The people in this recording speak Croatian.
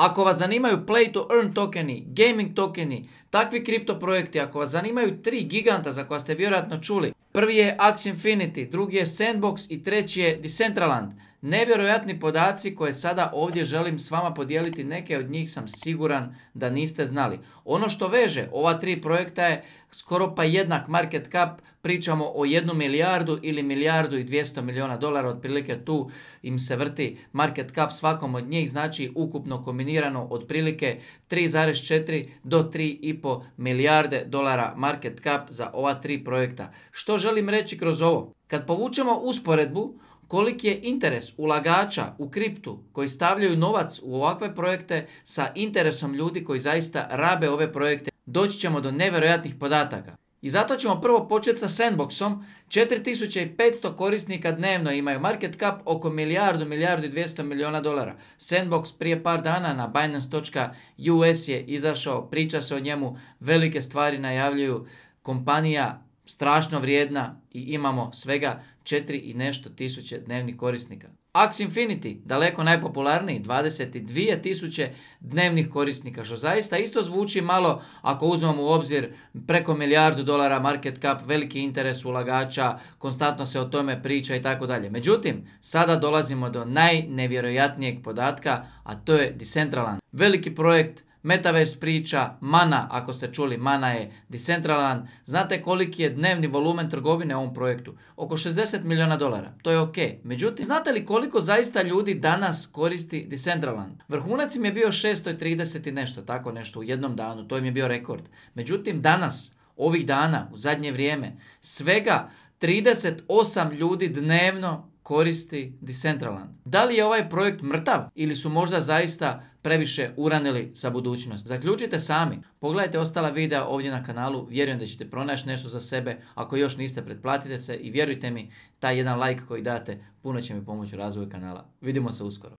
Ako vas zanimaju play to earn tokeni, gaming tokeni, takvi kripto projekti, ako vas zanimaju tri giganta za koja ste vjerojatno čuli, prvi je Axie Infinity, drugi je Sandbox i treći je Decentraland. Nevjerojatni podaci koje sada ovdje želim s vama podijeliti, neke od njih sam siguran da niste znali. Ono što veže ova tri projekta je skoro pa jednak market cap, pričamo o jednu milijardu ili milijardu i 200 milijuna dolara, otprilike tu im se vrti market cap svakom od njih, znači ukupno kombinirano otprilike 3,4 do 3,5 milijarde dolara market cap za ova tri projekta. Što želim reći kroz ovo? Kad povučemo usporedbu, koliki je interes ulagača u kriptu koji stavljaju novac u ovakve projekte sa interesom ljudi koji zaista rabe ove projekte, doći ćemo do nevjerojatnih podataka. I zato ćemo prvo početi sa sandboxom. 4500 korisnika dnevno imaju market cap oko milijardu, milijardu i 200 milijuna dolara. Sandbox prije par dana na Binance.us je izašao, priča se o njemu, velike stvari najavljuju. Kompanija strašno vrijedna i imamo svega 4 i nešto tisuće dnevnih korisnika. Ax Infinity, daleko najpopularniji, 22 tisuće dnevnih korisnika, što zaista isto zvuči malo ako uzmemo u obzir preko milijardu dolara market cap, veliki interes ulagača, konstantno se o tome priča i tako dalje. Međutim, sada dolazimo do najnevjerojatnijeg podatka, a to je Decentraland. Veliki projekt Metaverse priča, Mana, ako ste čuli, Mana je Decentraland. Znate koliki je dnevni volumen trgovine u ovom projektu? Oko 60 milijuna dolara. To je ok. Međutim, znate li koliko zaista ljudi danas koristi Decentraland? Vrhunac im je bio 630 i nešto, tako nešto, u jednom danu. To im je bio rekord. Međutim, danas, ovih dana, u zadnje vrijeme, svega 38 ljudi dnevno koristi Decentraland. Da li je ovaj projekt mrtav ili su možda zaista previše uranili sa budućnost? Zaključite sami. Pogledajte ostala videa ovdje na kanalu, vjerujem da ćete pronaći nešto za sebe. Ako još niste, pretplatite se i vjerujte mi, taj jedan like koji date puno će mi pomoći u razvoju kanala. Vidimo se uskoro.